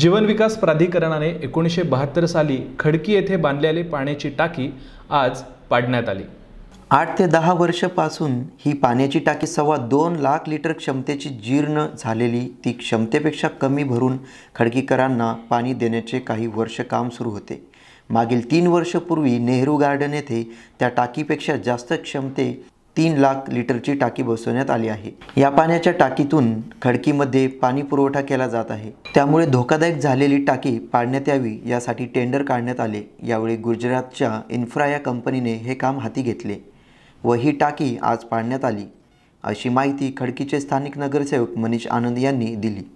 जीवन विकास प्राधिकरणाने एकोणीसशे बहात्तर साली खडकी येथे बांधलेली पाण्याची टाकी आज पाडण्यात आली आठ ते दहा वर्षापासून ही पाण्याची टाकी सव्वा दोन लाख लिटर क्षमतेची जीर्ण झालेली ती क्षमतेपेक्षा कमी भरून खडकीकरांना पाणी देण्याचे काही वर्ष काम सुरू होते मागील तीन वर्षपूर्वी नेहरू गार्डन येथे त्या टाकीपेक्षा जास्त क्षमते तीन लाख लिटरची टाकी बसवण्यात आली आहे या पाण्याच्या टाकीतून खडकीमध्ये पाणी पुरवठा केला जात आहे त्यामुळे धोकादायक झालेली टाकी पाडण्यात यावी यासाठी टेंडर काढण्यात आले यावेळी गुजरातच्या इन्फ्रा या कंपनीने हे काम हाती घेतले व ही टाकी आज पाडण्यात आली अशी माहिती खडकीचे स्थानिक नगरसेवक मनीष आनंद यांनी दिली